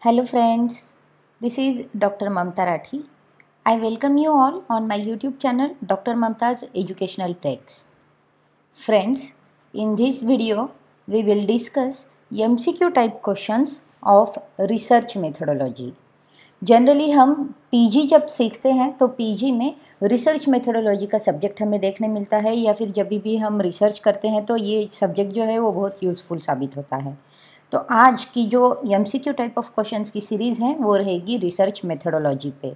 Hello friends, this is Dr. Mamta Rathi. I welcome you all on my YouTube channel Dr. Mamta's Educational Breaks. Friends, in this video we will discuss MCQ type questions of research methodology. Generally हम PG जब सीखते हैं तो PG में research methodology का subject हमें देखने मिलता है या फिर जब भी हम रिसर्च करते हैं तो ये सब्जेक्ट जो है वो बहुत यूज़फुल साबित होता है तो आज की जो एम टाइप ऑफ क्वेश्चन की सीरीज़ है वो रहेगी रिसर्च मेथडोलॉजी पे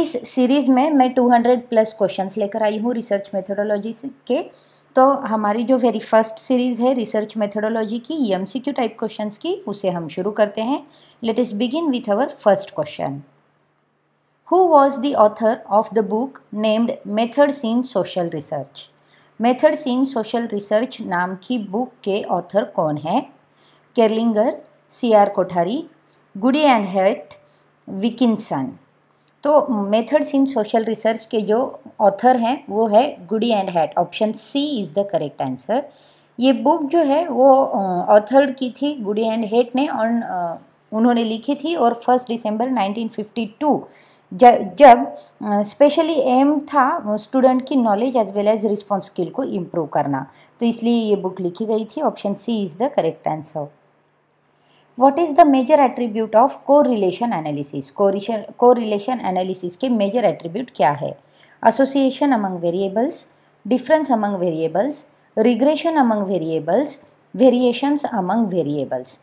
इस सीरीज़ में मैं 200 प्लस क्वेश्चंस लेकर आई हूँ रिसर्च मेथडोलॉजी के तो हमारी जो वेरी फर्स्ट सीरीज़ है रिसर्च मेथडोलॉजी की एम टाइप क्वेश्चंस की उसे हम शुरू करते हैं let's begin with our first question who was the author of the book named methods in social research methods in social research नाम की बुक के ऑथर कौन है Kerlinger C R Kothari Goode and Hatt Wilkinson तो methods in social research के जो author हैं वो है Goode and Hatt option C is the correct answer ये बुक जो है वो ऑथर्ड की थी गुडी एंड हेट ने और उन्होंने लिखी थी और फर्स्ट दिसंबर 1952 जब स्पेशली एम था स्टूडेंट की knowledge as well as response skill को इम्प्रूव करना तो इसलिए ये बुक लिखी गई थी option C is the correct answer what is the major attribute of correlation analysis को कोरिलेशन एनालिसिस के मेजर एट्रीब्यूट क्या है association among variables difference among variables regression among variables variations among variables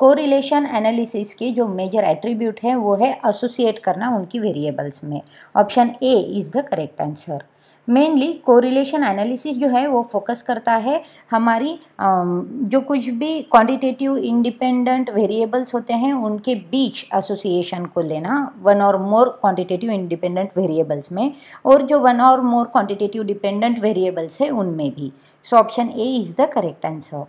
correlation analysis के जो major attribute हैं वो है associate करना उनकी वेरिएबल्स में option A is the correct answer mainly correlation analysis जो है वो फोकस करता है हमारी जो कुछ भी क्वांटिटेटिव इंडिपेंडेंट वेरिएबल्स होते हैं उनके बीच एसोसिएशन को लेना वन और मोर क्वांटिटेटिव इंडिपेंडेंट वेरिएबल्स में और जो वन और मोर क्वांटिटेटिव डिपेंडेंट वेरिएबल्स है उनमें भी so option A is the correct answer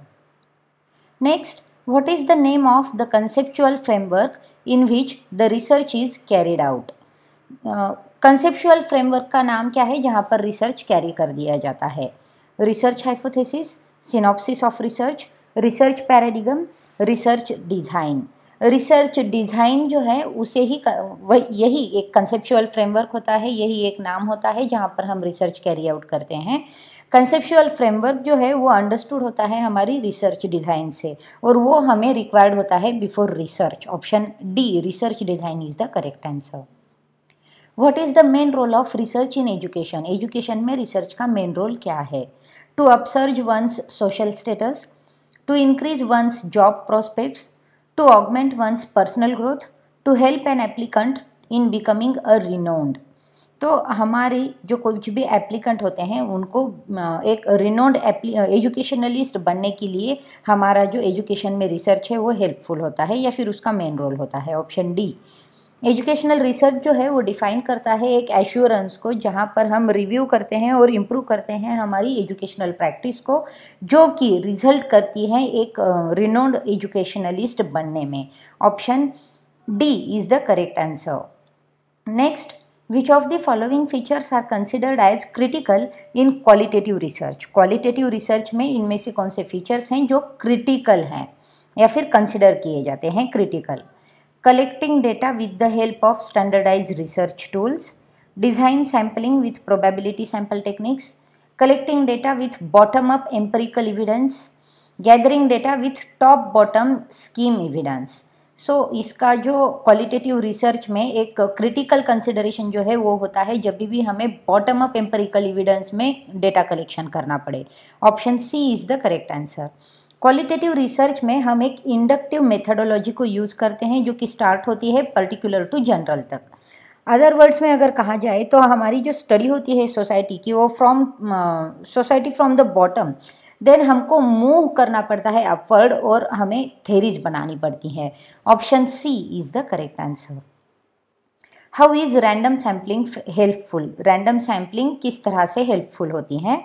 next what is the name of the conceptual framework in which the research is carried out conceptual framework का नाम क्या है जहाँ पर रिसर्च कैरी कर दिया जाता है research hypothesis synopsis of research research paradigm research design research design जो है उसे ही यही एक कंसेप्चुअल फ्रेमवर्क होता है यही एक नाम होता है जहाँ पर हम रिसर्च कैरी आउट करते हैं कंसेप्चुअल फ्रेमवर्क जो है वो अंडरस्टूड होता है हमारी रिसर्च डिज़ाइन से और वो हमें रिक्वायर्ड होता है before research option D research design is the correct answer what is the main role of research in education education में रिसर्च का मेन रोल क्या है to upsurge one's social status to increase one's job prospects to augment one's personal growth to help an applicant in becoming a renowned तो हमारे जो कुछ भी applicant होते हैं उनको एक रिनोन्ड एजुकेशनलिस्ट बनने के लिए हमारा जो एजुकेशन में रिसर्च है वो हेल्पफुल होता है या फिर उसका मेन रोल होता है ऑप्शन डी एजुकेशनल रिसर्च जो है वो डिफ़ाइन करता है एक एश्योरेंस को जहाँ पर हम रिव्यू करते हैं और इम्प्रूव करते हैं हमारी एजुकेशनल प्रैक्टिस को जो कि रिजल्ट करती है एक रिनोन्ड एजुकेशनलिस्ट बनने में option D is the correct answer next which of the following features are considered as critical in qualitative research qualitative research में इनमें से कौन से फीचर्स हैं जो क्रिटिकल हैं या फिर कंसिडर किए जाते हैं critical collecting data with the help of standardized research tools, design sampling with probability sample techniques, collecting data with bottom-up empirical evidence, gathering data with top-bottom scheme evidence. So so, इसका जो qualitative research में एक critical consideration जो है वो होता है जब भी हमें बॉटम अप एम्पेरिकल इविडेंस में डेटा कलेक्शन करना पड़े option C is the correct answer qualitative research में हम एक इंडक्टिव मेथडोलॉजी को यूज़ करते हैं जो कि स्टार्ट होती है पर्टिकुलर टू जनरल तक अदर वर्ड्स में अगर कहा जाए तो हमारी जो स्टडी होती है सोसाइटी की वो from society from the bottom then हमको मूव करना पड़ता है अपवर्ड और हमें थेरीज बनानी पड़ती है option C is the correct answer how is random sampling helpful random sampling किस तरह से हेल्पफुल होती है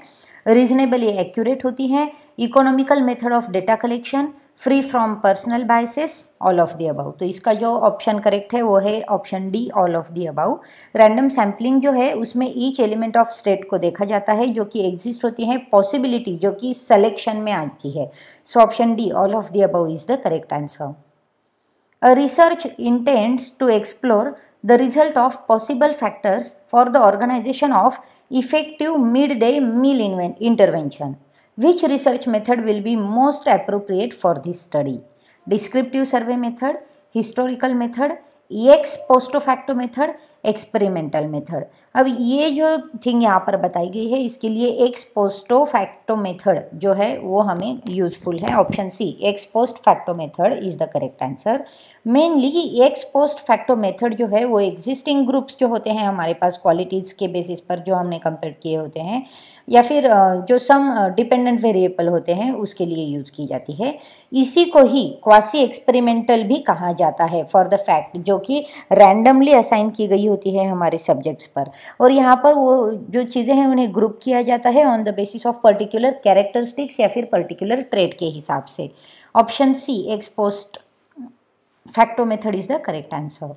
रीजनेबली एक्यूरेट होती है economical method of data collection free from personal biases all of the above तो इसका जो ऑप्शन करेक्ट है वो है option D all of the above random sampling जो है उसमें ईच एलिमेंट ऑफ स्टेट को देखा जाता है जो कि एग्जिस्ट होती है पॉसिबिलिटी जो कि सेलेक्शन में आती है so option D all of the above is the correct answer research intends to explore the result of possible factors for the organization of effective midday meal intervention. Which research method will be most appropriate for this study? Descriptive survey method, historical method, ex post facto method experimental method अब ये जो thing यहाँ पर बताई गई है इसके लिए एक्सपोस्टो फैक्टो मेथड जो है वो हमें यूजफुल है option C ex post facto method is the correct answer mainly ex post facto method जो है वो एग्जिस्टिंग ग्रुप्स जो होते हैं हमारे पास क्वालिटीज़ के बेसिस पर जो हमने कंपेयर किए होते हैं या फिर जो सम डिपेंडेंट वेरिएबल होते हैं उसके लिए यूज़ की जाती है इसी को ही क्वासी एक्सपेरिमेंटल भी कहा जाता है फॉर द फैक्ट जो कि रैंडमली असाइन की गई होती है हमारे सब्जेक्ट्स पर और यहाँ पर वो जो चीज़ें हैं उन्हें ग्रुप किया जाता है on the basis of particular characteristics या फिर पर्टिकुलर ट्रेड के हिसाब से option C ex post facto method is the correct answer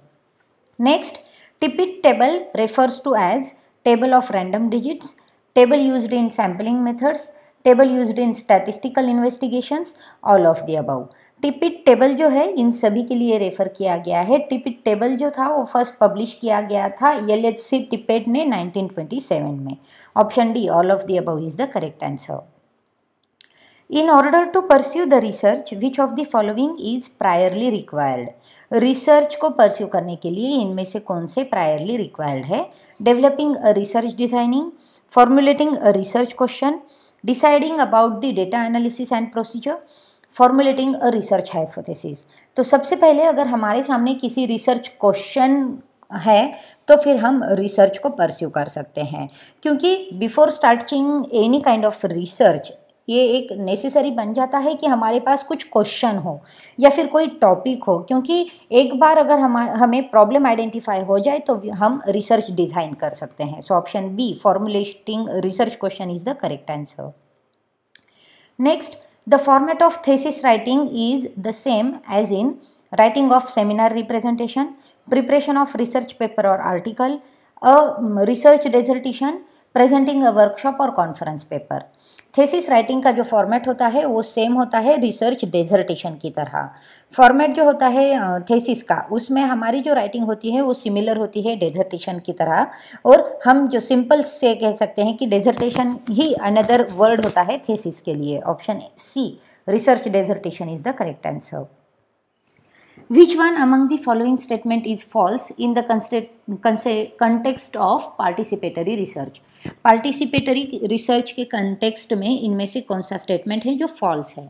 next Tippett table refers to as table of random digits table use in sampling methods table use in statistical investigations all of the above Tippett table जो है इन सभी के लिए refer किया गया है टिपिट table जो था वो फर्स्ट पब्लिश किया गया था एल एच सी टिपेट ने 1927 में option D all of the above is the correct answer in order to pursue the research which of the following is priorly required research को परस्यू करने के लिए इनमें से कौन से प्रायरली रिक्वायर्ड है developing research designing formulating research question deciding about the data analysis and procedure formulating a research hypothesis तो सबसे पहले अगर हमारे सामने किसी रिसर्च क्वेश्चन है तो फिर हम रिसर्च को परस्यू कर सकते हैं क्योंकि before starting any kind of research ये एक नेसेसरी बन जाता है कि हमारे पास कुछ क्वेश्चन हो या फिर कोई टॉपिक हो क्योंकि एक बार अगर हम हमें प्रॉब्लम आइडेंटिफाई हो जाए तो हम रिसर्च डिज़ाइन कर सकते हैं so option B formulating research question is the correct answer next The format of thesis writing is the same as in writing of seminar representation, preparation of research paper or article, a mm, research dissertation, presenting a workshop or conference paper. Thesis writing का जो format होता है वो same होता है research dissertation की तरह format जो होता है थेसिस का उसमें हमारी जो राइटिंग होती है वो सिमिलर होती है डेजर्टेशन की तरह और हम जो सिंपल से कह सकते हैं कि डेजर्टेशन ही अनदर वर्ड होता है थेसिस के लिए option C research dissertation is the correct answer Which one among the following statement is false in the context of participatory research? Participatory research के context में इनमें से कौन सा statement है जो false है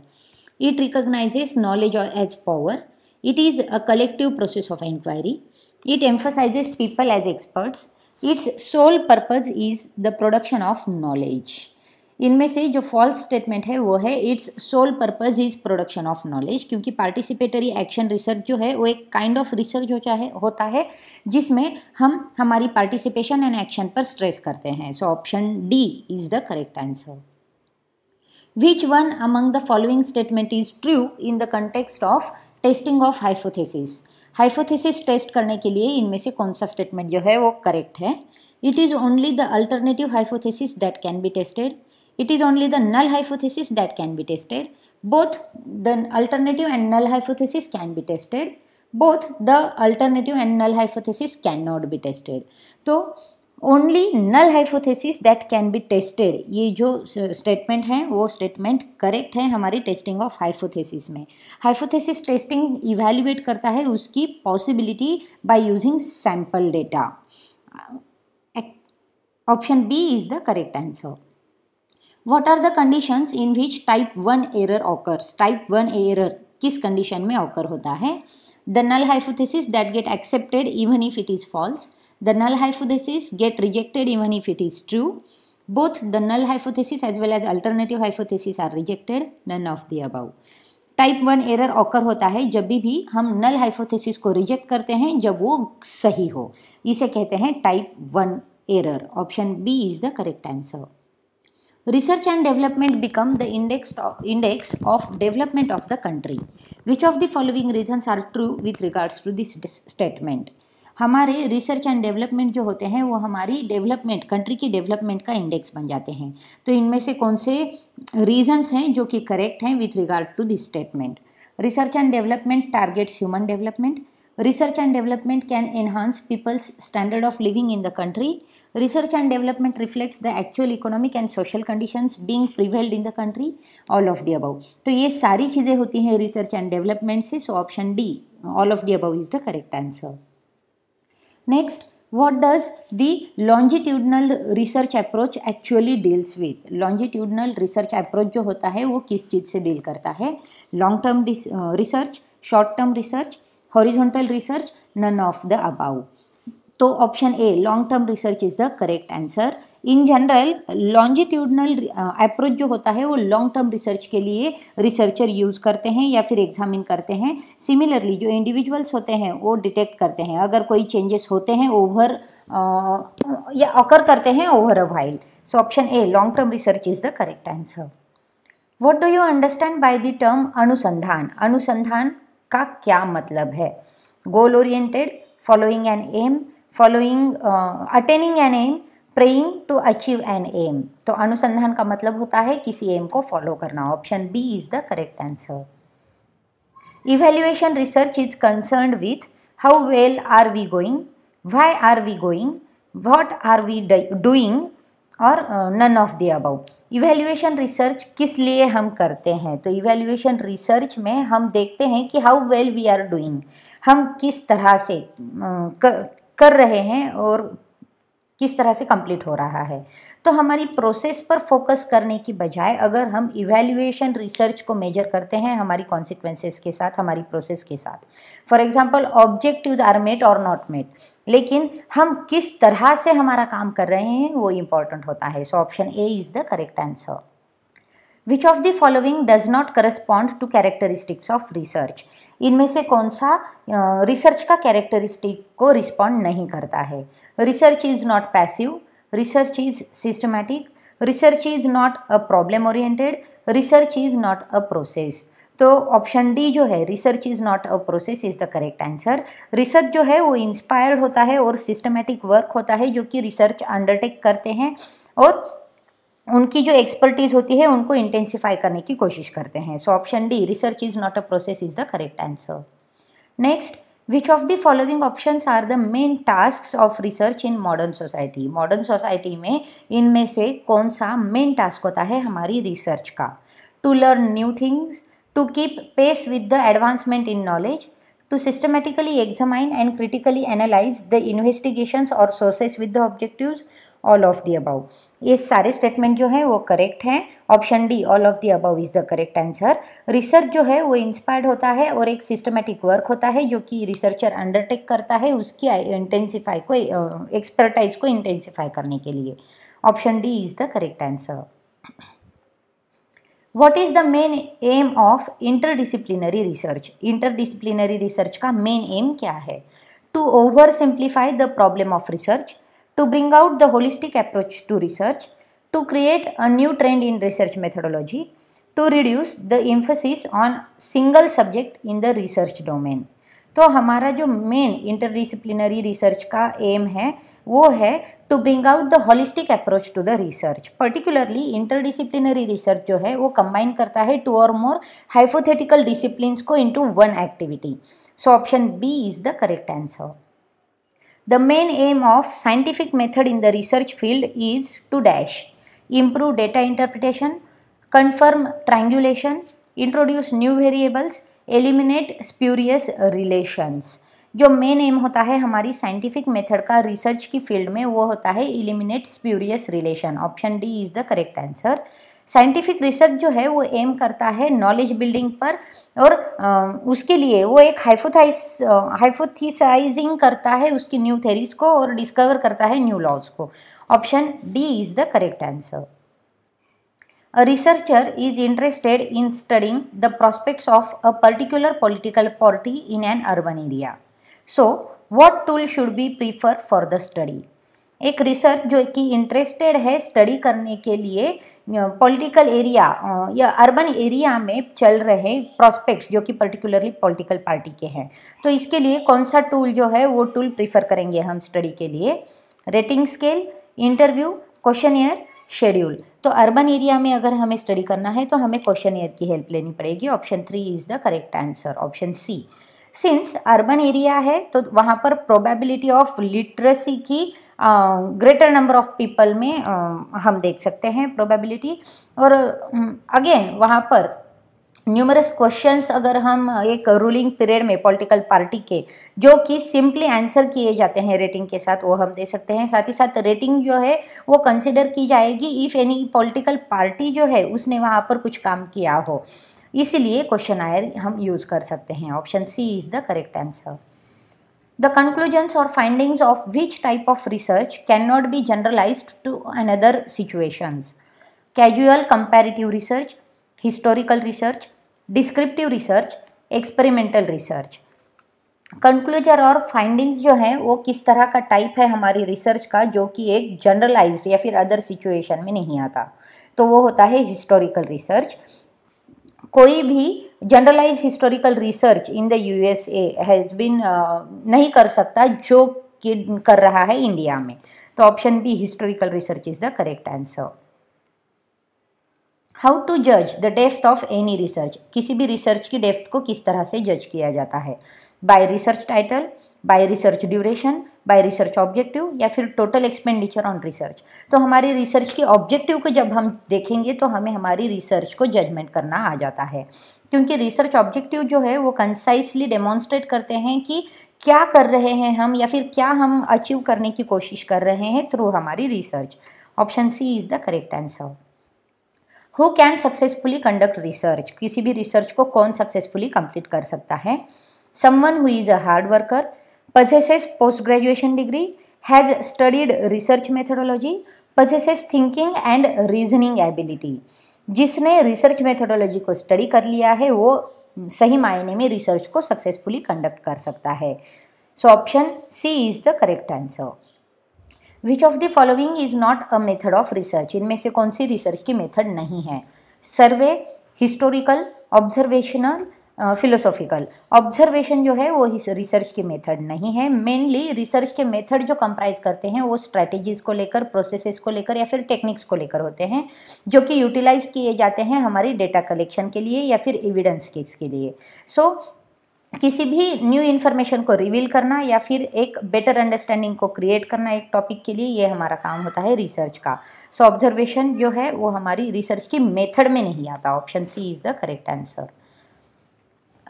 It recognizes knowledge as power. It is a collective process of inquiry. It emphasizes people as experts. Its sole purpose is the production of knowledge. इनमें से जो फॉल्स स्टेटमेंट है वो है its sole purpose is production of knowledge क्योंकि participatory action research जो है वो एक काइंड ऑफ रिसर्च हो चाहे होता है जिसमें हम हमारी पार्टिसिपेशन एंड एक्शन पर स्ट्रेस करते हैं so option D is the correct answer which one among the following statement is true in the context of testing of hypothesis hypothesis test करने के लिए इनमें से कौन सा स्टेटमेंट जो है वो करेक्ट है it is only the alternative hypothesis that can be tested It is only the null hypothesis that can be tested. Both the alternative and null hypothesis can be tested. Both the alternative and null hypothesis cannot be tested. So only null hypothesis that can be tested ये जो statement है वो statement correct है हमारी testing of hypothesis में hypothesis testing evaluate करता है उसकी possibility by using sample data option B is the correct answer what are the condition in which type one error occurs type one error किस condition में occur होता है the null hypothesis that get accepted even if it is false the null hypothesis get rejected even if it is true both the null hypothesis as well as alternative hypothesis are rejected none of the above type one error occur होता है जब भी भी हम नल हाइफोथिस को reject करते हैं जब वो सही हो इसे कहते हैं type one error option B is the correct answer Research and development become the index of, index of development of the country. Which of the following reasons are true with regards to this statement? हमारे research and development जो होते हैं वो हमारी development country की development का index बन जाते हैं तो इनमें से कौन से रीजंस हैं जो कि करेक्ट हैं with regard to this statement research and development targets human development Research and development can enhance people's standard of living in the country. Research and development reflects the actual economic and social conditions being prevailed in the country. All of the above. तो ये सारी चीज़ें होती हैं research and development से so option D all of the above is the correct answer. Next what does the longitudinal research approach actually deals with longitudinal research approach जो होता है वो किस चीज़ से deal करता है long term research short term research horizontal research none of the above तो option A long term research is the correct answer in general longitudinal approach जो होता है वो लॉन्ग टर्म रिसर्च के लिए रिसर्चर यूज़ करते हैं या फिर एग्जामिन करते हैं सिमिलरली जो इंडिविजुअल्स होते हैं वो डिटेक्ट करते हैं अगर कोई चेंजेस होते हैं ओवर uh, या ऑकर करते हैं over a while so option A long term research is the correct answer what do you understand by the term अनुसंधान अनुसंधान इसका क्या मतलब है goal oriented following an aim following attaining an aim praying to achieve an aim तो अनुसंधान का मतलब होता है किसी एम को फॉलो करना option B is the correct answer evaluation research is concern with how well are we going why are we going what are we doing और none of the above evaluation research किस लिए हम करते हैं तो evaluation research में हम देखते हैं कि how well we are doing हम किस तरह से कर रहे हैं और किस तरह से कंप्लीट हो रहा है तो हमारी प्रोसेस पर फोकस करने की बजाय अगर हम इवेल्युएशन रिसर्च को मेजर करते हैं हमारी कॉन्सिक्वेंसेस के साथ हमारी प्रोसेस के साथ for example objective are made और नॉट मेड लेकिन हम किस तरह से हमारा काम कर रहे हैं वो इम्पॉर्टेंट होता है so option A is the correct answer which of the following does not correspond to characteristics of research इनमें से कौन सा रिसर्च का कैरेक्टरिस्टिक को रिस्पॉन्ड नहीं करता है research is not passive research is systematic research is not a problem oriented research is not a process तो ऑप्शन डी जो है research is not a process is the correct answer research जो है वो inspired होता है और systematic work होता है जो कि रिसर्च अंडरटेक करते हैं और उनकी जो एक्सपर्टीज होती है उनको इंटेंसिफाई करने की कोशिश करते हैं so option D research is not a process is the correct answer next which of the following option are the main task of research in modern society modern society में इनमें से कौन सा मेन टास्क होता है हमारी research का to learn new things to keep pace with the advancement in knowledge to systematically examine and critically analyse the investigation और sources with the objective all of the above ये सारे statement जो है वो करेक्ट हैं option D all of the above is the correct answer research जो है वो इंस्पायर्ड होता है और एक सिस्टमेटिक वर्क होता है जो कि रिसर्चर अंडरटेक करता है उसकी इंटेंसीफाई को एक्सपर्टाइज को इंटेंसीफाई करने के लिए option D is the correct answer what is the main aim of interdisciplinary research interdisciplinary research का मेन एम क्या है to over simplify the problem of research to bring out the holistic approach to research, to create a new trend in research methodology, to reduce the emphasis on single subject in the research domain. तो हमारा जो main interdisciplinary research का aim है वो है to bring out the holistic approach to the research particularly interdisciplinary research जो है वो कंबाइन करता है two or more hypothetical discipline को into one activity so option B is the correct answer The main aim of scientific method in the research field is to dash improve data interpretation, confirm triangulation, introduce new variables, eliminate spurious relations. जो main aim होता है हमारी scientific method का research की field में वो होता है eliminate spurious relation option D is the correct answer scientific research जो है वो एम करता है नॉलेज बिल्डिंग पर और उसके लिए वो एक हाइफोथाइस हाइफोथीसाइजिंग करता है उसकी न्यू थेरीज को और डिस्कवर करता है न्यू लॉज को option D is the correct answer a researcher is interested in studying the prospects of a particular political party in an urban area so what tool should be prefer for the study एक research जो कि interested है study करने के लिए political area या urban area में चल रहे प्रोस्पेक्ट्स जो कि पर्टिकुलरली पॉलिटिकल पार्टी के हैं तो इसके लिए कौन सा टूल जो है वो टूल प्रीफर करेंगे हम स्टडी के लिए rating scale interview questionnaire schedule तो अर्बन एरिया में अगर हमें स्टडी करना है तो हमें क्वेश्चन ईयर की हेल्प लेनी पड़ेगी option three is the correct answer option C since urban area है तो वहाँ पर प्रोबेबिलिटी ऑफ लिटरेसी की ग्रेटर नंबर ऑफ पीपल में uh, हम देख सकते हैं प्रोबेबिलिटी और अगेन uh, वहाँ पर न्यूमरस क्वेश्चंस अगर हम एक रूलिंग पीरियड में पॉलिटिकल पार्टी के जो कि सिंपली आंसर किए जाते हैं रेटिंग के साथ वो हम दे सकते हैं साथ ही साथ रेटिंग जो है वो कंसिडर की जाएगी इफ़ एनी पॉलिटिकल पार्टी जो है उसने वहाँ पर कुछ काम किया हो इसीलिए क्वेश्चन आयर हम यूज़ कर सकते हैं option C is the correct answer The conclusions or findings of which type of research cannot be generalized to another situations. Casual comparative research, historical research, descriptive research experimental research conclusion और findings जो हैं वो किस तरह का type है हमारी research का जो कि एक जनरलाइज्ड या फिर अदर सिचुएशन में नहीं आता तो वो होता है हिस्टोरिकल रिसर्च कोई भी generalize historical research in the USA has been नहीं कर सकता जो कि कर रहा है इंडिया में तो option B historical research is the correct answer how to जज the depth of any research किसी भी रिसर्च की डेफ्थ को किस तरह से जज किया जाता है by research title by research duration by research objective या फिर टोटल एक्सपेंडिचर ऑन रिसर्च तो हमारी रिसर्च के ऑब्जेक्टिव को जब हम देखेंगे तो हमें हमारी रिसर्च को जजमेंट करना आ जाता है क्योंकि रिसर्च ऑब्जेक्टिव जो है वो कंसाइसली डेमोन्स्ट्रेट करते हैं कि क्या कर रहे हैं हम या फिर क्या हम अचीव करने की कोशिश कर रहे हैं थ्रू हमारी research option C is the correct answer who can successfully conduct research किसी भी रिसर्च को कौन सक्सेसफुली कंप्लीट कर सकता है someone who is a hard worker possesses post graduation degree has studied research methodology possesses thinking and reasoning ability जिसने research methodology को study कर लिया है वो सही मायने में रिसर्च को सक्सेसफुली कंडक्ट कर सकता है so option C is the correct answer which of the following is not a method of research इनमें से कौन सी रिसर्च की मेथड नहीं है survey historical observational philosophical observation जो है वो रिसर्च के मेथड नहीं है मेनली रिसर्च के मेथड जो कंप्राइज करते हैं वो स्ट्रैटेजीज को लेकर प्रोसेसेस को लेकर या फिर टेक्निक्स को लेकर होते हैं जो कि यूटिलाइज किए जाते हैं हमारी डेटा कलेक्शन के लिए या फिर एविडेंस केस के लिए सो so, किसी भी न्यू इन्फॉर्मेशन को रिवील करना या फिर एक बेटर अंडरस्टैंडिंग को क्रिएट करना एक टॉपिक के लिए ये हमारा काम होता है रिसर्च का सो so, ऑब्जर्वेशन जो है वो हमारी रिसर्च की मेथड में नहीं आता option C is the correct answer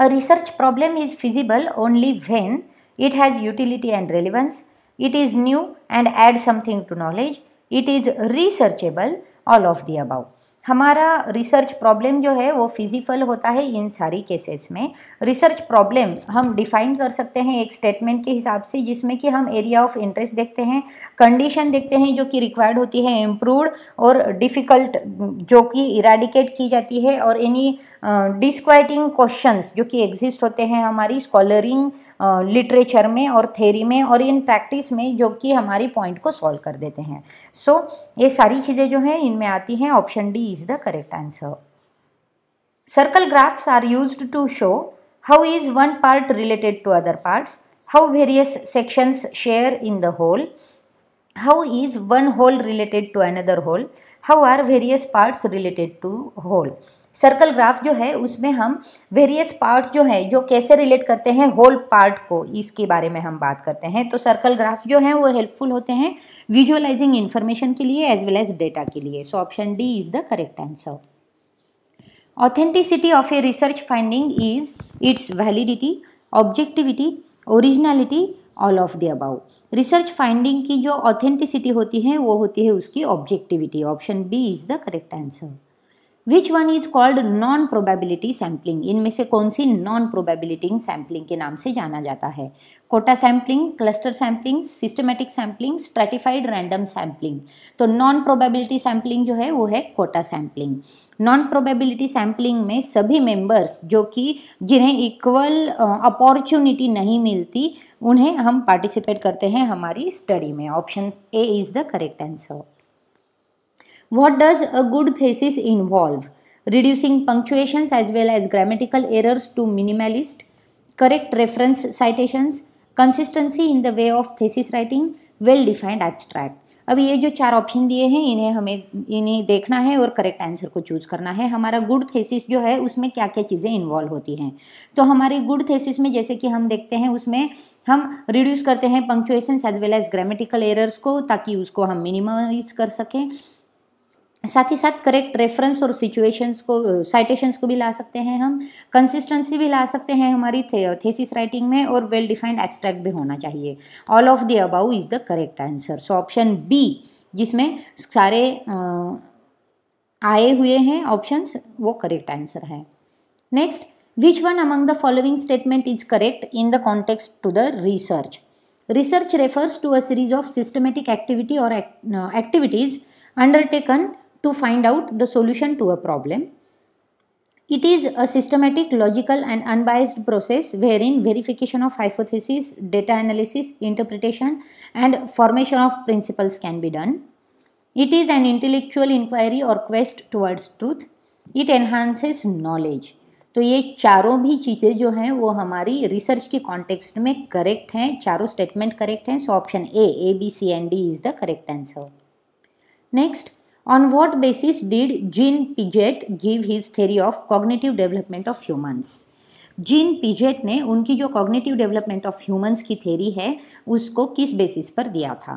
a research problem is feasible only when it has utility and relevance it is new and add something to knowledge it is researchable all of the above हमारा research problem जो है वो physical होता है इन सारी cases में research problem हम define कर सकते हैं एक स्टेटमेंट के हिसाब से जिसमें कि हम एरिया ऑफ इंटरेस्ट देखते हैं कंडीशन देखते हैं जो कि रिक्वायर्ड होती है इम्प्रूवड और डिफ़िकल्ट जो कि इराडिकेट की जाती है और एनी डिस्क्वाइटिंग क्वेश्चन जो कि एग्जिस्ट होते हैं हमारी स्कॉलरिंग लिटरेचर में और थेरी में और इन प्रैक्टिस में जो कि हमारी पॉइंट को सॉल्व कर देते हैं सो so, ये सारी चीज़ें जो हैं इनमें आती हैं option D is the correct answer circle graphs are use to show how is one part related to other parts how various sections share in the whole how is one whole related to another whole how are various parts related to whole circle graph जो है उसमें हम various parts जो हैं जो कैसे relate करते हैं होल पार्ट को इसके बारे में हम बात करते हैं तो सर्कल ग्राफ जो है वो हेल्पफुल होते हैं विजुअलाइजिंग इन्फॉर्मेशन के लिए एज वेल एज डेटा के लिए so option D is the correct answer authenticity of a research finding is its validity objectivity originality all of the above research finding की जो ऑथेंटिसिटी होती है वो होती है उसकी objectivity option B is the correct answer which one is called non probability sampling इनमें से कौन सी नॉन प्रोबेबिलिटी सैम्पलिंग के नाम से जाना जाता है quota sampling cluster sampling systematic sampling stratified random sampling तो नॉन प्रोबेबिलिटी सैम्पलिंग जो है वो है quota sampling non probability sampling में सभी मेंबर्स जो कि जिन्हें इक्वल अपॉर्चुनिटी uh, नहीं मिलती उन्हें हम पार्टिसिपेट करते हैं हमारी स्टडी में option A is the correct answer What does a good thesis involve? Reducing punctuations as well as grammatical errors to minimalist, correct reference citations, consistency in the way of thesis writing well defined abstract अब ये जो चार option दिए हैं इन्हें हमें इन्हें देखना है और करेक्ट आंसर को चूज करना है हमारा गुड थेसिस जो है उसमें क्या क्या चीज़ें इन्वॉल्व होती हैं तो हमारे गुड थेसिस में जैसे कि हम देखते हैं उसमें हम रिड्यूस करते हैं punctuation as well as grammatical errors को ताकि उसको हम मिनिमाइज कर सकें साथ ही साथ करेक्ट रेफरेंस और सिचुएशंस को साइटेशंस को भी ला सकते हैं हम कंसिस्टेंसी भी ला सकते हैं हमारी थे, थेसिस राइटिंग में और वेल डिफाइंड एब्स्ट्रैक्ट भी होना चाहिए all of the above is the correct answer so option B जिसमें सारे आए हुए हैं ऑप्शंस वो करेक्ट आंसर है next which one among the following statement is correct in the context to the research research refers to a series of systematic activity और activities undertaken to find out the solution to a problem. It is a systematic, logical and unbiased process wherein verification of hypothesis data analysis, interpretation and formation of principles can be done. It is an intellectual inquiry or quest towards truth. It enhances knowledge. तो ये चारों भी चीज़ें जो हैं वो हमारी research के कॉन्टेक्स्ट में करेक्ट हैं चारों स्टेटमेंट करेक्ट हैं so option A A B C and D is the correct answer next On what basis did Jean Piaget give his theory of cognitive development of humans? Jean Piaget ने उनकी जो cognitive development of humans की theory है उसको किस basis पर दिया था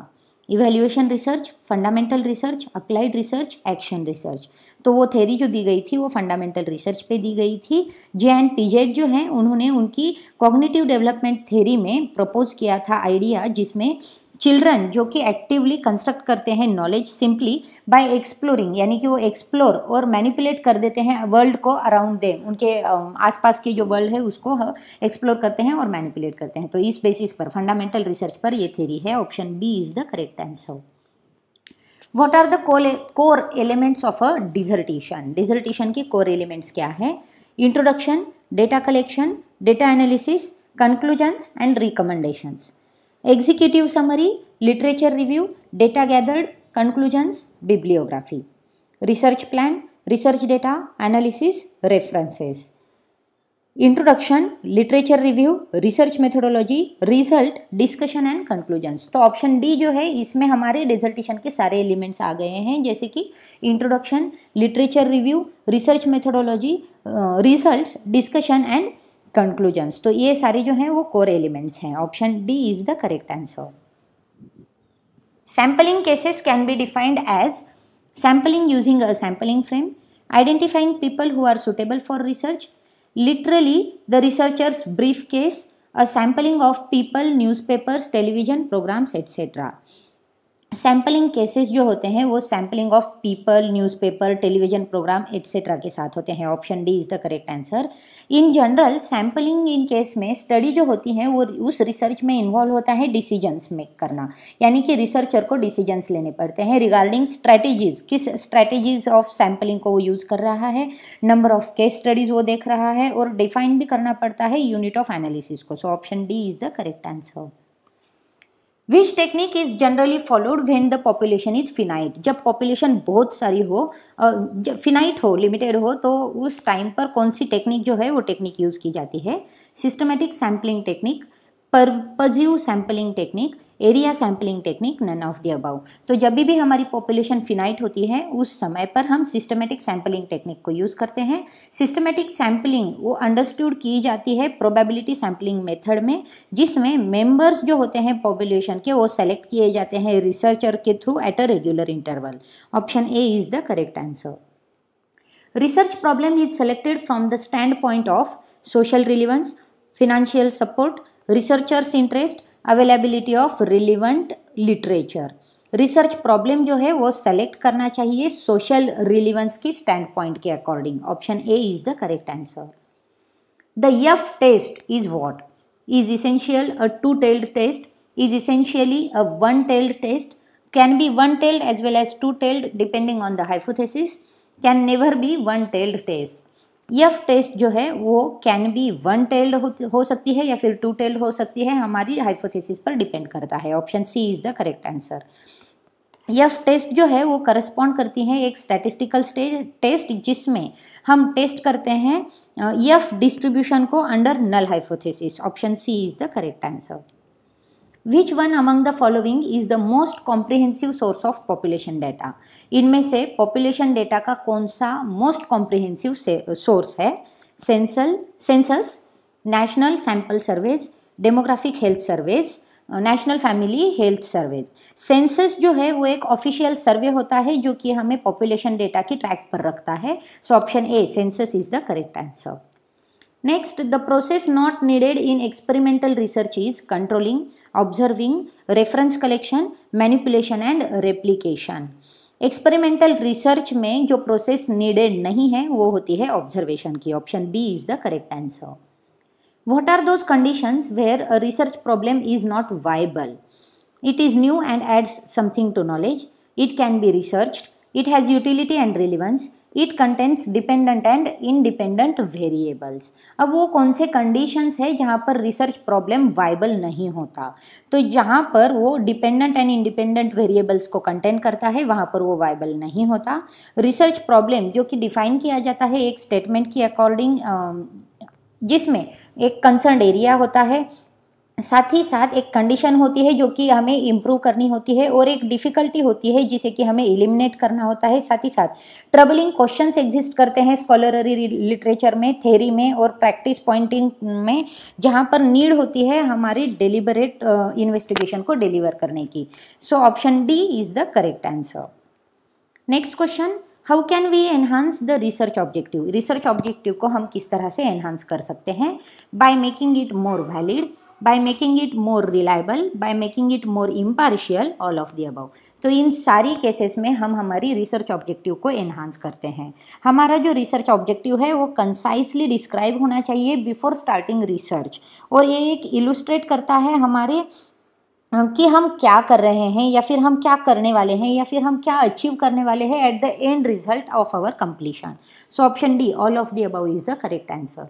evaluation research fundamental research applied research action research तो वो थेरी जो दी गई थी वो फंडामेंटल रिसर्च पे दी गई थी जे एन पीजेट जो हैं उन्होंने उनकी कॉग्निटिव डेवलपमेंट थेरी में प्रपोज किया था आइडिया जिसमें चिल्ड्रन जो कि एक्टिवली कंस्ट्रक्ट करते हैं नॉलेज सिंपली बाय एक्सप्लोरिंग यानी कि वो एक्सप्लोर और मैनिपुलेट कर देते हैं वर्ल्ड को अराउंड दे उनके आसपास के जो वर्ल्ड है उसको एक्सप्लोर करते हैं और मैनिपुलेट करते हैं तो इस बेसिस पर फंडामेंटल रिसर्च पर ये थेरी है option B is the correct answer what are the core elements of a dissertation dissertation के कोर एलिमेंट्स क्या है introduction data collection data analysis conclusions and recommendations executive summary literature review data gathered conclusions bibliography research plan research data analysis references introduction literature review research methodology result discussion and conclusions तो option D जो है इसमें हमारे dissertation के सारे elements आ गए हैं जैसे कि introduction literature review research methodology result discussion and conclusions तो ये सारे जो हैं वो कोर एलिमेंट्स हैं option D is the correct answer sampling cases can be defined as sampling using a sampling frame identifying people who are suitable for research literally the researchers brief case a sampling of people newspapers television programmes etcetera sampling cases जो होते हैं वो sampling of people newspaper television programme etcetera के साथ होते हैं option D is the correct answer in general sampling in case में study जो होती है वो उस रिसर्च में इन्वॉल्व होता है डिसीजंस मेक करना यानी कि रिसर्चर को डिसीजंस लेने पड़ते हैं रिगार्डिंग स्ट्रैटेजीज किस स्ट्रैटेजीज ऑफ सैम्पलिंग को वो यूज़ कर रहा है नंबर ऑफ केस स्टडीज़ वो देख रहा है और डिफाइन भी करना पड़ता है यूनिट ऑफ एनालिसिस को so option D is the correct answer which technique is generally followed when the population is finite जब पॉपुलेशन बहुत सारी हो फिनाइट हो लिमिटेड हो तो उस टाइम पर कौन सी टेक्निक जो है वो टेक्निक यूज़ की जाती है systematic sampling technique purposive sampling technique area sampling technique none of the above तो जब भी हमारी पॉपुलेशन फिनाइट होती है उस समय पर हम सिस्टमेटिक सैम्पलिंग टेक्निक को यूज़ करते हैं सिस्टमेटिक सैम्पलिंग वो अंडरस्टूड की जाती है प्रोबेबिलिटी सैम्पलिंग मेथड में जिसमें मेंबर्स जो होते हैं पॉपुलेशन के वो सेलेक्ट किए जाते हैं रिसर्चर के through at a regular interval option A is the correct answer research problem is selected from the standpoint of social relevance financial support researchers interest availability of relevant literature research problem जो है वो select करना चाहिए social relevance की standpoint के according option A is the correct answer the F test is what is essential a two tailed test is essentially a one tailed test can be one tailed as well as two tailed depending on the hypothesis can never be one tailed test F test जो है वो can be one tailed हो सकती है या फिर to tailed हो सकती है हमारी हाइपोथेसिस पर डिपेंड करता है option C is the correct answer F test जो है वो करस्पॉन्ड करती है एक स्टैटिस्टिकल टेस्ट जिसमें हम टेस्ट करते हैं यफ डिस्ट्रीब्यूशन को under null hypothesis option C is the correct answer which one among the following is the most comprehensive source of population data इनमें से population data का कौन सा most comprehensive source है census census national sample surveys demographic health surveys national family health surveys census जो है वो एक ऑफिशियल सर्वे होता है जो कि हमें पॉपुलेशन डेटा की ट्रैक पर रखता है so option A census is the correct answer next the process not needed in experimental research is controlling observing reference collection manipulation and replication experimental research में जो प्रोसेस नीडेड नहीं है वो होती है ऑब्जर्वेशन की option B is the correct answer what are those condition where research problem is not viable it is new and adds something to knowledge it can be research it has utility and relevance it contents dependent and independent variables अब वो कौन से conditions है जहाँ पर research problem viable नहीं होता तो जहाँ पर वो डिपेंडेंट एंड इंडिपेंडेंट वेरिएबल्स को कंटेंट करता है वहाँ पर वो वाइबल नहीं होता रिसर्च प्रॉब्लम जो कि डिफाइन किया जाता है एक स्टेटमेंट के अकॉर्डिंग जिसमें एक कंसर्न एरिया होता है साथ ही साथ एक कंडीशन होती है जो कि हमें इम्प्रूव करनी होती है और एक डिफ़िकल्टी होती है जिसे कि हमें एलिमिनेट करना होता है साथ ही साथ ट्रबलिंग क्वेश्चंस एग्जिस्ट करते हैं स्कॉलररी लिटरेचर में थेरी में और प्रैक्टिस पॉइंटिंग में जहाँ पर नीड होती है हमारी डिलीबरेट इन्वेस्टिगेशन को डिलीवर करने की so option D is the correct answer next question how can we enhance the research objective research objective को हम किस तरह से एनहांस कर सकते हैं by making it more valid by making it more reliable, by making it more impartial, all of the above. तो इन सारी केसेस में हम हमारी रिसर्च ऑब्जेक्टिव को एनहांस करते हैं हमारा जो रिसर्च ऑब्जेक्टिव है वो कंसाइसली डिस्क्राइब होना चाहिए बिफोर स्टार्टिंग रिसर्च और ये एक इलुस्ट्रेट करता है हमारे कि हम क्या कर रहे हैं या फिर हम क्या करने वाले हैं या फिर हम क्या अचीव करने वाले हैं at the end result of our completion so option D all of the above is the correct answer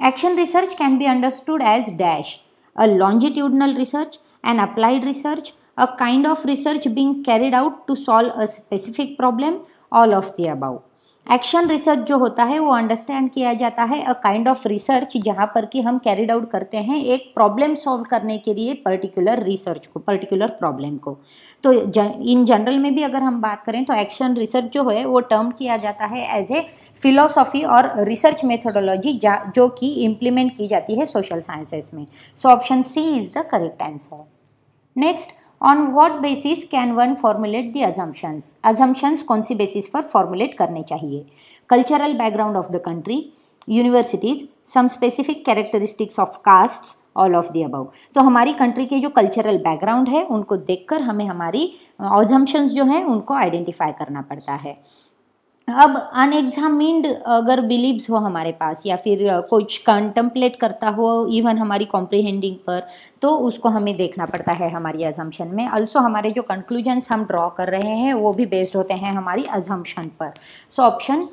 Action research can be understood as dash, a longitudinal research, an applied research, a kind of research being carried out to solve a specific problem, all of the above. Action research जो होता है वो understand किया जाता है a kind of research जहाँ पर कि हम कैरिड आउट करते हैं एक प्रॉब्लम सॉल्व करने के लिए पर्टिकुलर रिसर्च को पर्टिकुलर प्रॉब्लम को तो इन जनरल में भी अगर हम बात करें तो एक्शन रिसर्च जो है वो टर्म किया जाता है एज ए फिलोसॉफी और रिसर्च मेथोडोलॉजी जो कि इम्प्लीमेंट की जाती है सोशल साइंसेस में so option C is the correct answer next on what basis can one formulate the assumptions assumptions कौन सी बेसिस पर फॉर्मुलेट करने चाहिए cultural background of the country universities some specific characteristics of caste all of the above तो हमारी country के जो cultural background है उनको देखकर हमें हमारी ऑजम्पन्स जो हैं उनको आइडेंटिफाई करना पड़ता है अब अनएग्जामिंड अगर बिलीव्स हो हमारे पास या फिर कुछ कंटम्पलेट करता हो इवन हमारी कॉम्प्रिहेंडिंग पर तो उसको हमें देखना पड़ता है हमारी अजम्पशन में अल्सो हमारे जो कंक्लूजन्स हम ड्रॉ कर रहे हैं वो भी बेस्ड होते हैं हमारी अजम्पशन पर so option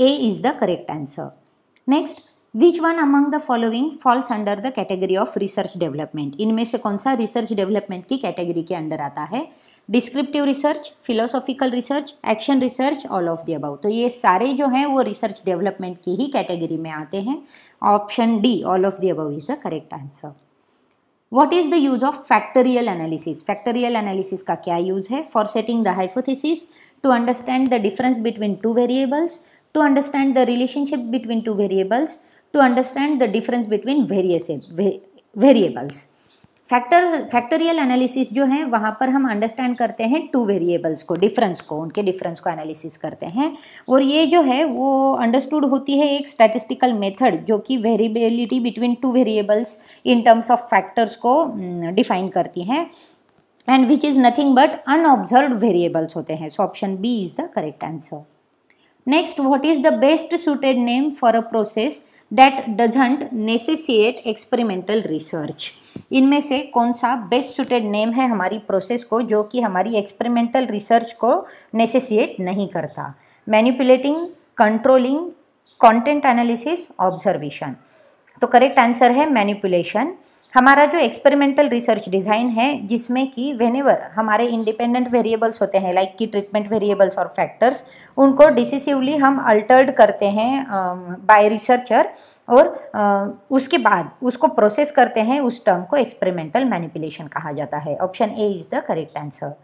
A is the correct answer next which one among the following falls under the category of research development इनमें से कौन सा रिसर्च डेवलपमेंट की कैटेगरी के अंडर आता है descriptive research philosophical research action research all of the above तो ये सारे जो हैं वो रिसर्च डेवलपमेंट की ही कैटेगरी में आते हैं option D all of the above is the correct answer what is the use of factorial analysis factorial analysis का क्या यूज़ है for setting the hypothesis to understand the difference between two variables to understand the relationship between two variables to understand the difference between various variables factor factorial analysis जो है वहाँ पर हम understand करते हैं टू वेरिएबल्स को difference को उनके डिफरेंस को एनालिसिस करते हैं और ये जो है वो अंडरस्टूड होती है एक स्टैटिस्टिकल मेथड जो कि variability between two variables in terms of factors को डिफाइन mm, करती हैं and which is nothing but unobserved variables होते हैं so option B is the correct answer next what is the best suited name for a process that doesn't necessitate experimental research इनमें से कौन सा best suited name है हमारी process को जो कि हमारी एक्सपेरिमेंटल रिसर्च को नेसेसिएट नहीं करता manipulating controlling content analysis observation तो करेक्ट आंसर है मैनिपुलेशन हमारा जो एक्सपेरिमेंटल रिसर्च डिज़ाइन है जिसमें कि वेनेवर हमारे इंडिपेंडेंट वेरिएबल्स होते हैं लाइक कि ट्रीटमेंट वेरिएबल्स और फैक्टर्स उनको डिसिसिवली हम अल्टर्ड करते हैं बाय रिसर्चर और uh, उसके बाद उसको प्रोसेस करते हैं उस टर्म को एक्सपेरिमेंटल मैनिपुलेशन कहा जाता है option A is the correct answer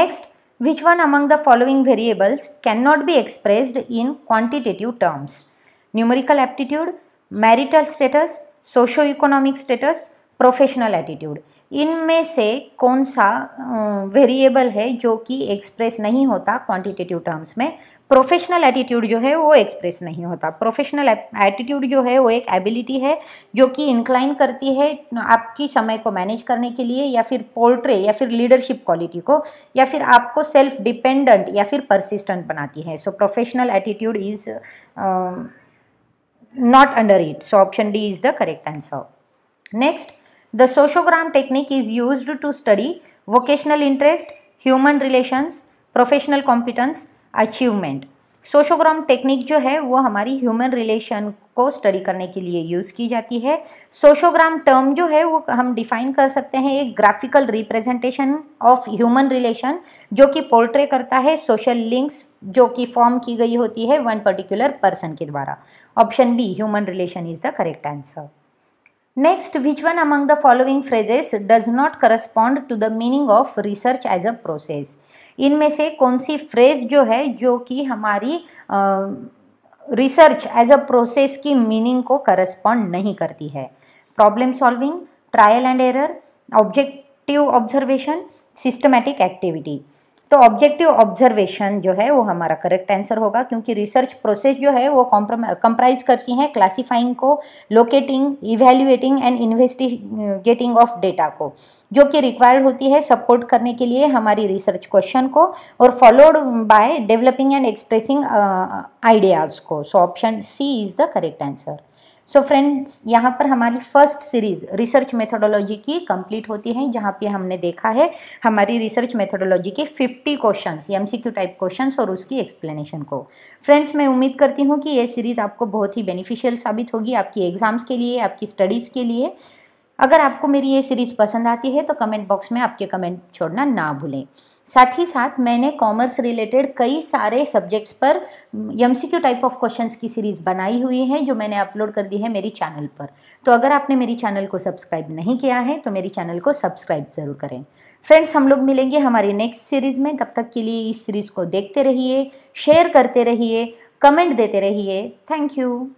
next which one among the following variables cannot be expressed in quantitative terms numerical aptitude marital status socio economic status professional attitude इनमें से कौन सा variable है जो कि एक्सप्रेस नहीं होता क्वांटिटेटिव टर्म्स में प्रोफेशनल एटीट्यूड जो है वो एक्सप्रेस नहीं होता प्रोफेशनल एटीट्यूड जो है वो एक एबिलिटी है जो कि इंक्लाइन करती है आपकी समय को मैनेज करने के लिए या फिर पोल्ट्रे या फिर लीडरशिप क्वालिटी को या फिर आपको सेल्फ डिपेंडेंट या फिर परसिस्टेंट बनाती है so professional attitude is not under it. So option D is the correct answer. Next, the sociogram technique is used to study vocational interest, human relations, professional competence, achievement sociogram technique जो है वो हमारी human relation को study करने के लिए use की जाती है सोशोग्राम टर्म जो है वो हम डिफाइन कर सकते हैं एक graphical representation of human relation जो कि पोर्ट्रे करता है सोशल लिंक्स जो कि फॉर्म की गई होती है वन पर्टिकुलर पर्सन के द्वारा option B human relation is the correct answer next which one among the following phrases does not correspond to the meaning of research as a process इनमें से कौन सी फ्रेज जो है जो कि हमारी रिसर्च एज अ प्रोसेस की meaning को करस्पॉन्ड नहीं करती है problem solving trial and error objective observation systematic activity तो ऑब्जेक्टिव ऑब्जर्वेशन जो है वो हमारा करेक्ट आंसर होगा क्योंकि रिसर्च प्रोसेस जो है वो कंप्राइज करती है क्लासीफाइंग को locating evaluating and investigating of data को जो कि रिक्वायर्ड होती है सपोर्ट करने के लिए हमारी रिसर्च क्वेश्चन को और followed by developing and expressing ideas को so option C is the correct answer so friends यहाँ पर हमारी फर्स्ट सीरीज रिसर्च मेथोडोलॉजी की कंप्लीट होती है जहाँ पे हमने देखा है हमारी रिसर्च मेथोडोलॉजी के 50 क्वेश्चंस एमसीक्यू टाइप क्वेश्चंस और उसकी एक्सप्लेनेशन को फ्रेंड्स मैं उम्मीद करती हूँ कि ये सीरीज़ आपको बहुत ही बेनिफिशियल साबित होगी आपकी एग्जाम्स के लिए आपकी स्टडीज़ के लिए अगर आपको मेरी ये सीरीज़ पसंद आती है तो कमेंट बॉक्स में आपके कमेंट छोड़ना ना भूलें साथ ही साथ मैंने कॉमर्स रिलेटेड कई सारे सब्जेक्ट्स पर एम टाइप ऑफ क्वेश्चंस की सीरीज़ बनाई हुई है जो मैंने अपलोड कर दी है मेरी चैनल पर तो अगर आपने मेरी चैनल को सब्सक्राइब नहीं किया है तो मेरी चैनल को सब्सक्राइब ज़रूर करें फ्रेंड्स हम लोग मिलेंगे हमारी नेक्स्ट सीरीज़ में तब तक के लिए इस सीरीज़ को देखते रहिए शेयर करते रहिए कमेंट देते रहिए थैंक यू